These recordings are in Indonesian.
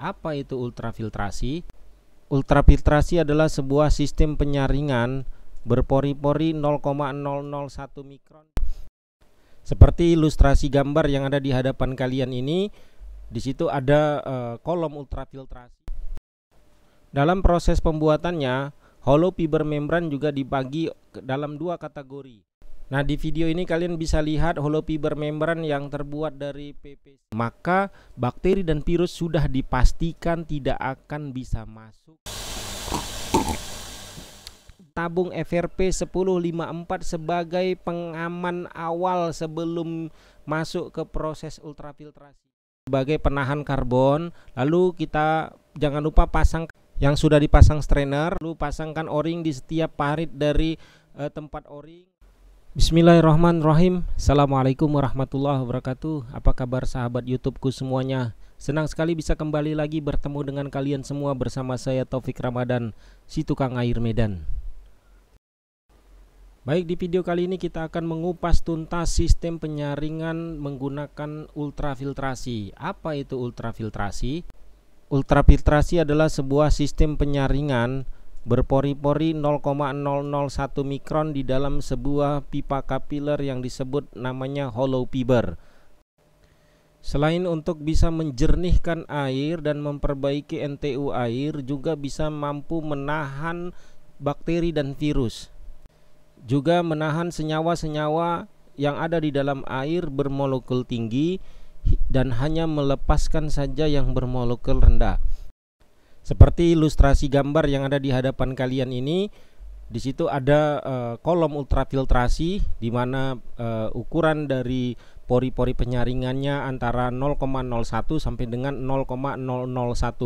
Apa itu ultrafiltrasi? Ultrafiltrasi adalah sebuah sistem penyaringan berpori-pori 0,001 mikron. Seperti ilustrasi gambar yang ada di hadapan kalian ini, di situ ada e, kolom ultrafiltrasi. Dalam proses pembuatannya, hollow fiber membran juga dibagi dalam dua kategori. Nah, di video ini kalian bisa lihat holofiber membran yang terbuat dari pp Maka bakteri dan virus sudah dipastikan tidak akan bisa masuk. Tabung FRP 1054 sebagai pengaman awal sebelum masuk ke proses ultrafiltrasi. Sebagai penahan karbon, lalu kita jangan lupa pasang yang sudah dipasang strainer, lalu pasangkan o-ring di setiap parit dari eh, tempat o-ring. Bismillahirrahmanirrahim Assalamualaikum warahmatullahi wabarakatuh Apa kabar sahabat youtubeku semuanya Senang sekali bisa kembali lagi bertemu dengan kalian semua bersama saya Taufik Ramadan Si Tukang Air Medan Baik di video kali ini kita akan mengupas tuntas sistem penyaringan menggunakan ultrafiltrasi Apa itu ultrafiltrasi? Ultrafiltrasi adalah sebuah sistem penyaringan berpori-pori 0,001 mikron di dalam sebuah pipa kapiler yang disebut namanya hollow fiber. Selain untuk bisa menjernihkan air dan memperbaiki NTU air, juga bisa mampu menahan bakteri dan virus. Juga menahan senyawa-senyawa yang ada di dalam air bermolekul tinggi dan hanya melepaskan saja yang bermolekul rendah. Seperti ilustrasi gambar yang ada di hadapan kalian ini, di situ ada uh, kolom ultrafiltrasi di mana uh, ukuran dari pori-pori penyaringannya antara 0,01 sampai dengan 0,001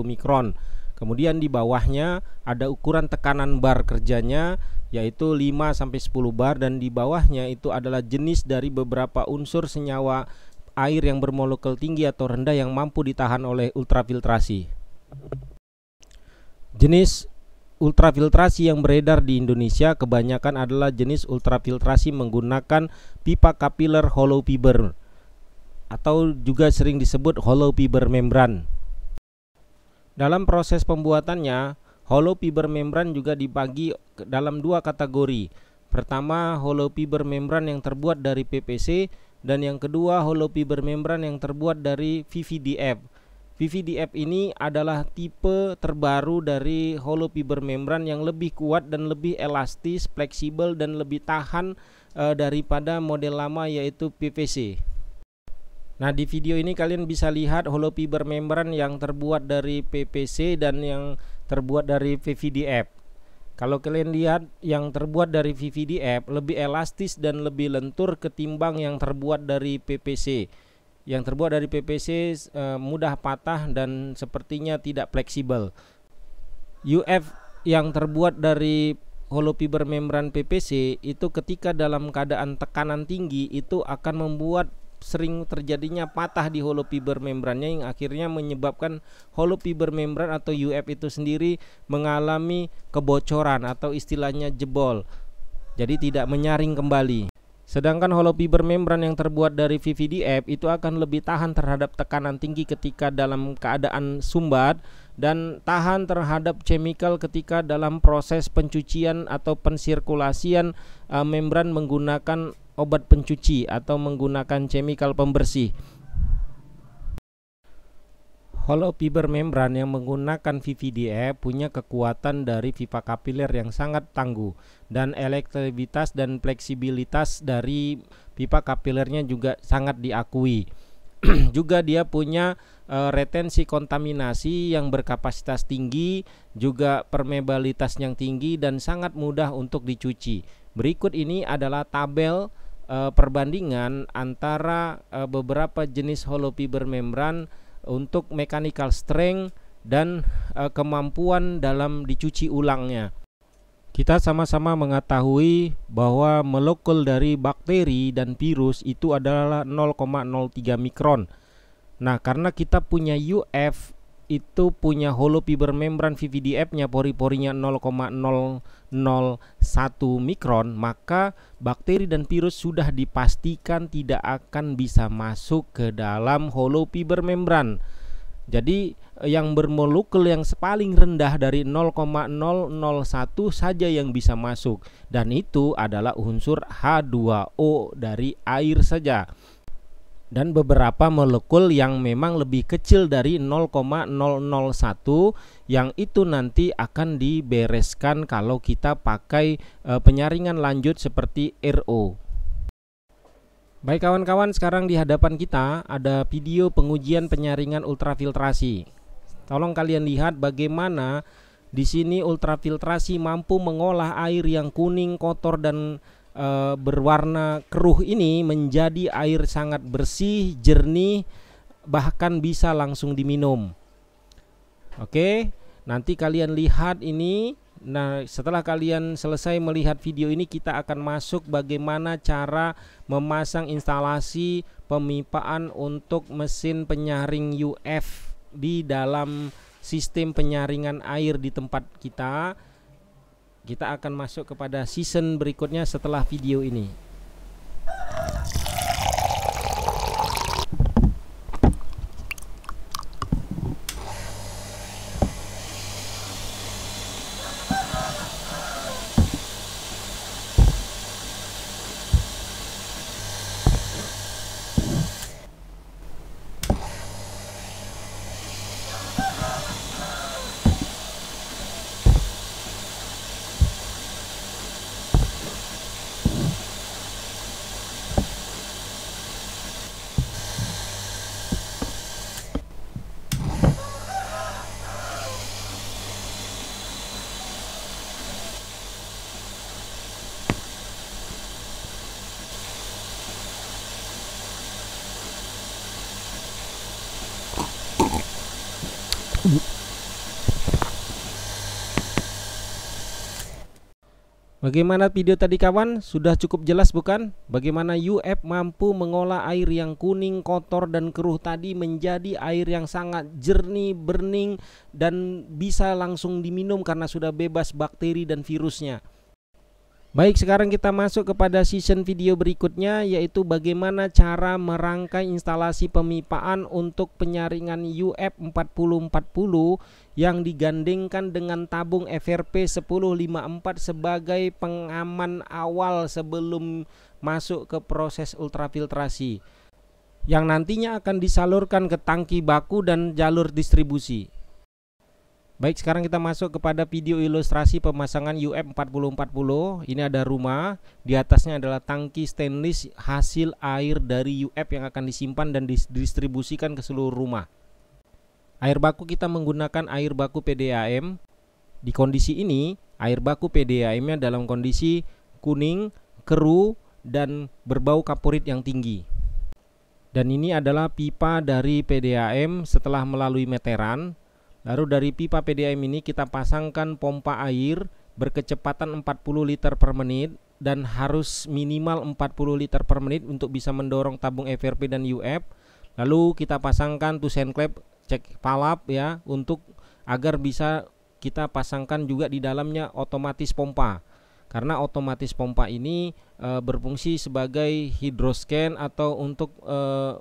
mikron. Kemudian di bawahnya ada ukuran tekanan bar kerjanya yaitu 5 sampai 10 bar dan di bawahnya itu adalah jenis dari beberapa unsur senyawa air yang bermolekul tinggi atau rendah yang mampu ditahan oleh ultrafiltrasi. Jenis ultrafiltrasi yang beredar di Indonesia kebanyakan adalah jenis ultrafiltrasi menggunakan pipa kapiler hollow fiber atau juga sering disebut hollow fiber membran. Dalam proses pembuatannya, hollow fiber membran juga dibagi dalam dua kategori. Pertama, hollow fiber membran yang terbuat dari PPC dan yang kedua, hollow fiber membran yang terbuat dari VVDF VVDF ini adalah tipe terbaru dari hollow fiber membran yang lebih kuat dan lebih elastis, fleksibel dan lebih tahan e, daripada model lama yaitu PVC. Nah, di video ini kalian bisa lihat hollow fiber membran yang terbuat dari PVC dan yang terbuat dari VVDF. Kalau kalian lihat yang terbuat dari VVDF lebih elastis dan lebih lentur ketimbang yang terbuat dari PVC yang terbuat dari PVC uh, eh, mudah patah dan sepertinya tidak fleksibel. UF yang terbuat dari hollow fiber membran PVC itu ketika dalam keadaan tekanan tinggi itu akan membuat sering terjadinya patah di hollow fiber membrannya yang akhirnya menyebabkan hollow fiber membran atau UF itu sendiri mengalami kebocoran atau istilahnya jebol. Jadi tidak menyaring kembali. Sedangkan hollow fiber membran yang terbuat dari VVDF itu akan lebih tahan terhadap tekanan tinggi ketika dalam keadaan sumbat dan tahan terhadap chemical ketika dalam proses pencucian atau pensirkulasian eh, membran menggunakan obat pencuci atau menggunakan chemical pembersih. Hollow fiber membran yang menggunakan VVDF e punya kekuatan dari pipa kapiler yang sangat tangguh dan elektrolitas dan fleksibilitas dari pipa kapilernya juga sangat diakui. juga dia punya e, retensi kontaminasi yang berkapasitas tinggi, juga permeabilitas yang tinggi dan sangat mudah untuk dicuci. Berikut ini adalah tabel e, perbandingan antara e, beberapa jenis hollow fiber membran untuk mechanical strength dan uh, kemampuan dalam dicuci ulangnya. Kita sama-sama mengetahui bahwa molekul dari bakteri dan virus itu adalah 0,03 mikron. Nah, karena kita punya UF itu punya hollow fiber membran VVDF-nya pori-porinya 0,001 mikron, maka bakteri dan virus sudah dipastikan tidak akan bisa masuk ke dalam hollow fiber membran. Jadi eh, yang bermolukel yang paling rendah dari 0,001 saja yang bisa masuk dan itu adalah unsur H2O dari air saja dan beberapa molekul yang memang lebih kecil dari 0,001 yang itu nanti akan dibereskan kalau kita pakai e, penyaringan lanjut seperti RO. Baik kawan-kawan, sekarang di hadapan kita ada video pengujian penyaringan ultrafiltrasi. Tolong kalian lihat bagaimana di sini ultrafiltrasi mampu mengolah air yang kuning, kotor dan Eh, berwarna keruh ini menjadi air sangat bersih, jernih, bahkan bisa langsung diminum. Oke, nanti kalian lihat ini. Nah, setelah kalian selesai melihat video ini, kita akan masuk bagaimana cara memasang instalasi pemipaan untuk mesin penyaring UF di dalam sistem penyaringan air di tempat kita kita akan masuk kepada season berikutnya setelah video ini. Bagaimana video tadi kawan? Sudah cukup jelas bukan? Bagaimana UF mampu mengolah air yang kuning, kotor dan keruh tadi menjadi air yang sangat jernih, bening dan bisa langsung diminum karena sudah bebas bakteri dan virusnya. Baik, sekarang kita masuk kepada season video berikutnya yaitu bagaimana cara merangkai instalasi pemipaan untuk penyaringan UF4040 yang digandengkan dengan tabung FRP 1054 sebagai pengaman awal sebelum masuk ke proses ultrafiltrasi yang nantinya akan disalurkan ke tangki baku dan jalur distribusi. Baik, sekarang kita masuk kepada video ilustrasi pemasangan UF4040. Ini ada rumah, di atasnya adalah tangki stainless hasil air dari UF yang akan disimpan dan didistribusikan ke seluruh rumah. Air baku kita menggunakan air baku PDAM. Di kondisi ini, air baku PDAM-nya dalam kondisi kuning, keruh, dan berbau kaporit yang tinggi. Dan ini adalah pipa dari PDAM setelah melalui meteran. Lalu dari pipa PDAM ini kita pasangkan pompa air berkecepatan 40 liter per menit dan harus minimal 40 liter per menit untuk bisa mendorong tabung FRP dan UF. Lalu kita pasangkan tusen klep cek palap ya untuk agar bisa kita pasangkan juga di dalamnya otomatis pompa karena otomatis pompa ini e, berfungsi sebagai hidroscan atau untuk e,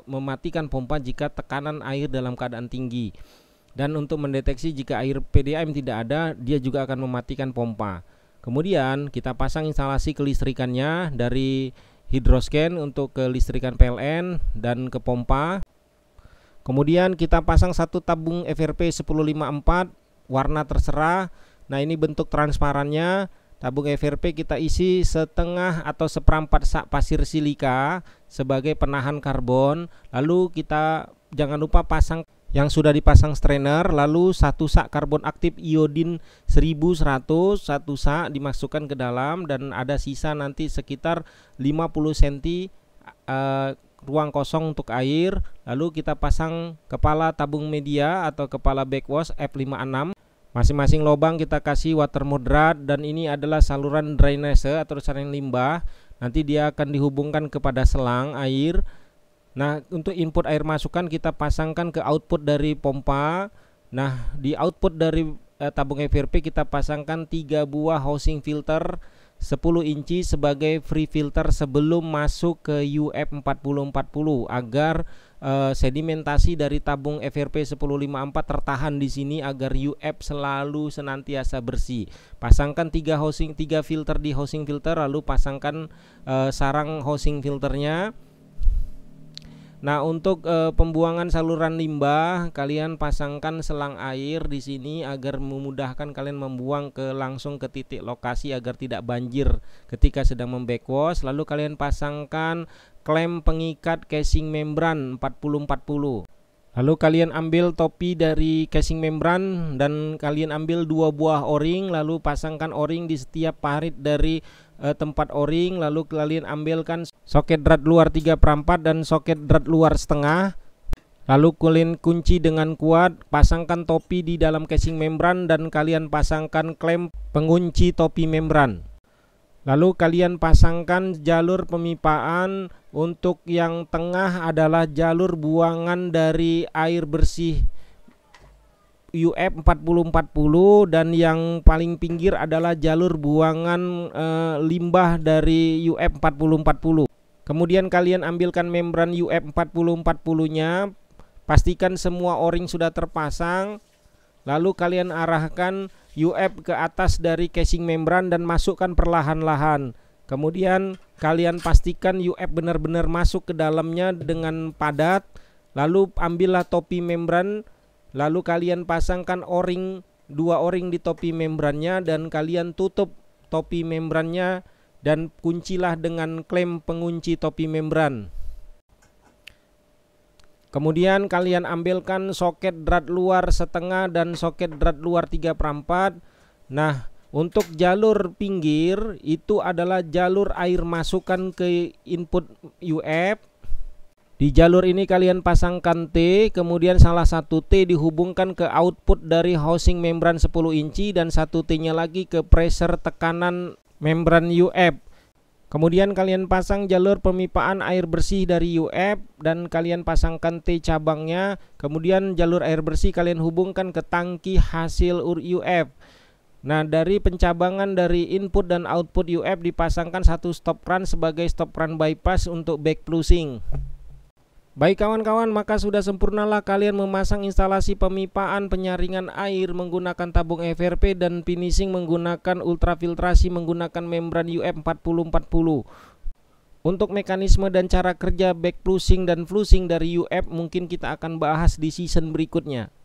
mematikan pompa jika tekanan air dalam keadaan tinggi dan untuk mendeteksi jika air PDAM tidak ada dia juga akan mematikan pompa kemudian kita pasang instalasi kelistrikannya dari hidroscan untuk kelistrikan PLN dan ke pompa Kemudian kita pasang satu tabung FRP 1054 warna terserah. Nah ini bentuk transparannya. Tabung FRP kita isi setengah atau seperempat sak pasir silika sebagai penahan karbon. Lalu kita jangan lupa pasang yang sudah dipasang strainer lalu satu sak karbon aktif iodin 1100 satu sak dimasukkan ke dalam dan ada sisa nanti sekitar 50 cm uh, ruang kosong untuk air lalu kita pasang kepala tabung media atau kepala backwash F56 masing-masing lubang kita kasih water moderat dan ini adalah saluran drainase atau saluran limbah nanti dia akan dihubungkan kepada selang air nah untuk input air masukan kita pasangkan ke output dari pompa nah di output dari eh, tabung FRP kita pasangkan tiga buah housing filter 10 inci sebagai free filter sebelum masuk ke UF 4040 agar uh, sedimentasi dari tabung FRP 1054 tertahan di sini agar UF selalu senantiasa bersih. Pasangkan tiga housing tiga filter di housing filter lalu pasangkan uh, sarang housing filternya Nah, untuk e, pembuangan saluran limbah, kalian pasangkan selang air di sini agar memudahkan kalian membuang ke langsung ke titik lokasi agar tidak banjir ketika sedang membackwash. Lalu kalian pasangkan klem pengikat casing membran 4040. Lalu kalian ambil topi dari casing membran dan kalian ambil dua buah o-ring lalu pasangkan o-ring di setiap parit dari eh, tempat o-ring lalu kalian ambilkan soket drat luar 3 perempat dan soket drat luar setengah Lalu kalian kunci dengan kuat, pasangkan topi di dalam casing membran dan kalian pasangkan klem pengunci topi membran. Lalu kalian pasangkan jalur pemipaan untuk yang tengah adalah jalur buangan dari air bersih UF 4040 dan yang paling pinggir adalah jalur buangan e, limbah dari UF 4040. Kemudian kalian ambilkan membran UF 4040-nya, pastikan semua o-ring sudah terpasang. Lalu kalian arahkan UF ke atas dari casing membran dan masukkan perlahan-lahan. Kemudian kalian pastikan UF benar-benar masuk ke dalamnya dengan padat. Lalu ambillah topi membran Lalu kalian pasangkan o-ring dua o-ring di topi membrannya dan kalian tutup topi membrannya dan kuncilah dengan klem pengunci topi membran. Kemudian kalian ambilkan soket drat luar setengah dan soket drat luar 3 perempat. Nah, untuk jalur pinggir itu adalah jalur air masukan ke input UF di jalur ini kalian pasangkan T, kemudian salah satu T dihubungkan ke output dari housing membran 10 inci dan satu T-nya lagi ke pressure tekanan membran UF. Kemudian kalian pasang jalur pemipaan air bersih dari UF dan kalian pasangkan T cabangnya. Kemudian jalur air bersih kalian hubungkan ke tangki hasil UF. Nah, dari pencabangan dari input dan output UF dipasangkan satu stop run sebagai stop run bypass untuk back Baik kawan-kawan, maka sudah sempurnalah kalian memasang instalasi pemipaan penyaringan air menggunakan tabung FRP dan finishing menggunakan ultrafiltrasi menggunakan membran UF4040. Untuk mekanisme dan cara kerja back flushing dan flushing dari UF mungkin kita akan bahas di season berikutnya.